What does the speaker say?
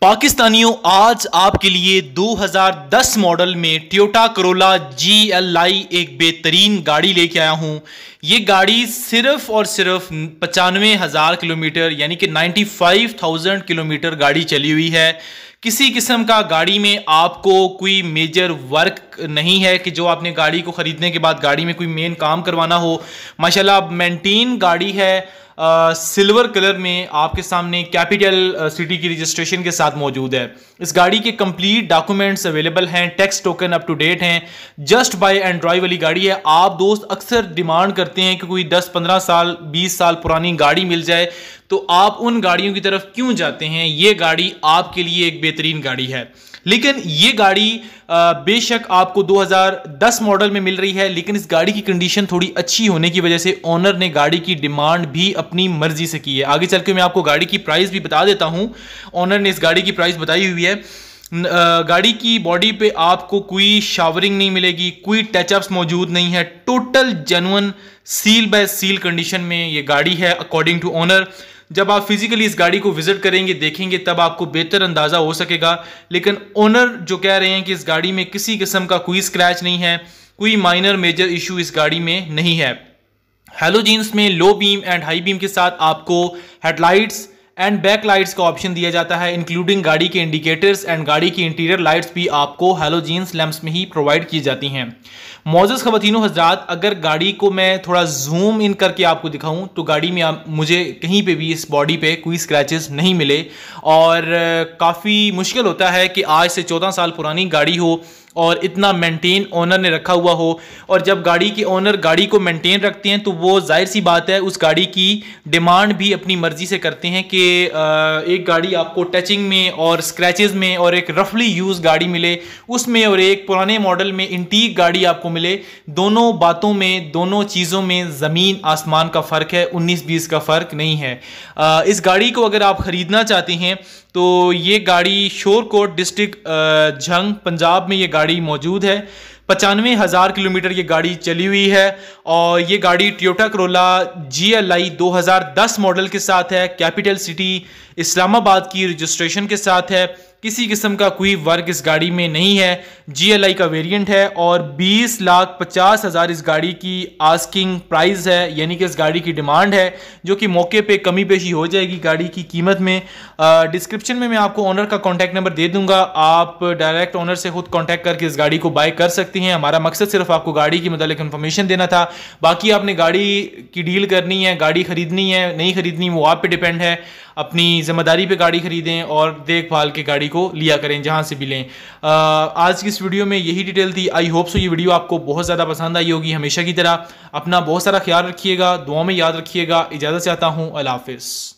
پاکستانیوں آج آپ کے لیے دو ہزار دس ماڈل میں Toyota Corolla G L I ایک بہترین گاڑی لے کے آیا ہوں یہ گاڑی صرف اور صرف پچانوے ہزار کلومیٹر یعنی کہ نائنٹی فائیو تھاؤزینڈ کلومیٹر گاڑی چلی ہوئی ہے کسی قسم کا گاڑی میں آپ کو کوئی میجر ورک نہیں ہے کہ جو آپ نے گاڑی کو خریدنے کے بعد گاڑی میں کوئی مین کام کروانا ہو ماشاءاللہ مینٹین گاڑی ہے سلور کلر میں آپ کے سامنے کیپیٹل سٹی کی رجسٹریشن کے ساتھ موجود ہے اس گاڑی کے کمپلیٹ ڈاکومنٹس اویلیبل ہیں tax token up to date ہیں جسٹ بائی اینڈ والی گاڑی ہے آپ دوست اکثر ڈیمانڈ کرتے ہیں کہ کوئی دس پندرہ سال بیس سال پرانی گاڑی مل جائے تو آپ ان گاڑیوں کی طرف کیوں جاتے ہیں یہ گاڑی آپ کے لیے ایک بہترین گاڑی ہے لیکن یہ گاڑی بے شک آپ کو دو ہزار دس ماڈل میں مل رہی ہے لیکن اس گاڑی کی کنڈیشن تھوڑی اچھی ہونے کی وجہ سے اونر نے گاڑی کی ڈیمانڈ بھی اپنی مرضی سے کی ہے آگے چل کے میں آپ کو گاڑی کی پرائز بھی بتا دیتا ہوں اونر نے اس گاڑی کی پرائز بتائی ہوئی ہے گاڑی کی باڈی پہ آپ کو کوئی شاورنگ نہیں ملے گی کوئی ٹچ اپس موجود نہیں ہے ٹوٹل جنون سیل بائی سیل کنڈیشن میں یہ گاڑی ہے اکارڈنگ ٹو اونر جب آپ فزیکلی اس گاڑی کو وزٹ کریں گے دیکھیں گے تب آپ کو بہتر اندازہ ہو سکے گا لیکن اونر جو کہہ رہے ہیں کہ اس گاڑی میں کسی قسم کا کوئی اسکریچ نہیں ہے کوئی مائنر میجر ایشو اس گاڑی میں نہیں ہے ہیلو جینس میں لو بیم اینڈ ہائی بیم کے ساتھ آپ کو head lights and back lights کا آپشن دیا جاتا ہے انکلوڈنگ گاڑی کے انڈیکیٹرز اینڈ گاڑی کی انٹیریئر لائٹس بھی آپ کو ہیلو لیمپس میں ہی پرووائڈ کی جاتی ہیں معزز خواتین و حضرات اگر گاڑی کو میں تھوڑا زوم ان کر کے آپ کو دکھاؤں تو گاڑی میں مجھے کہیں پہ بھی اس باڈی پہ کوئی سکریچز نہیں ملے اور کافی مشکل ہوتا ہے کہ آج سے چودہ سال پرانی گاڑی ہو اور اتنا مینٹین اونر نے رکھا ہوا ہو اور جب گاڑی کے اونر گاڑی کو مینٹین رکھتے ہیں تو وہ ظاہر سی بات ہے اس گاڑی کی ڈیمانڈ بھی اپنی مرضی سے کرتے ہیں کہ ایک گاڑی آپ کو ٹچنگ میں اور اسکریچز میں اور ایک رفلی یوز گاڑی ملے اس میں اور ایک پرانے ماڈل میں انٹیک گاڑی آپ کو ملے دونوں باتوں میں دونوں چیزوں میں زمین آسمان کا فرق ہے انیس بیس کا فرق نہیں ہے اس گاڑی کو اگر آپ خریدنا چاہتے ہیں تو یہ گاڑی شور کوٹ ڈسٹرک جھنگ پنجاب میں یہ گاڑی گاڑی موجود ہے پچانوے ہزار کلو میٹر یہ گاڑی چلی ہوئی ہے اور یہ گاڑی ٹیوٹا کرولا جی ایل آئی دو ہزار دس ماڈل کے ساتھ ہے کیپیٹل سٹی اسلام آباد کی رجسٹریشن کے ساتھ ہے کسی قسم کا کوئی ورک اس گاڑی میں نہیں ہے جی ایل آئی کا ویریئنٹ ہے اور بیس لاکھ پچاس ہزار اس گاڑی کی آسکنگ پرائز ہے یعنی کہ اس گاڑی کی ڈیمانڈ ہے جو کہ موقع پہ کمی پیشی ہو جائے گی گاڑی کی قیمت میں ڈسکرپشن میں میں آپ کو آنر کا کانٹیکٹ نمبر دے دوں گا آپ ڈائریکٹ آنر سے خود کانٹیکٹ کر کے اس گاڑی کو بائی کر سکتے سکتے ہیں ہمارا مقصد صرف آپ کو گاڑی کی مدلک انفرمیشن دینا تھا باقی آپ نے گاڑی کی ڈیل کرنی ہے گاڑی خریدنی ہے نہیں خریدنی وہ آپ پہ ڈیپینڈ ہے اپنی ذمہ داری پہ گاڑی خریدیں اور دیکھ بھال کے گاڑی کو لیا کریں جہاں سے بھی لیں آج کی اس ویڈیو میں یہی ڈیٹیل تھی آئی ہوپ سو یہ ویڈیو آپ کو بہت زیادہ پسند آئی ہوگی ہمیشہ کی طرح اپنا بہت سارا خیال رکھیے گا دعاؤں میں یاد رکھیے گا اجازت چاہتا ہوں اللہ حافظ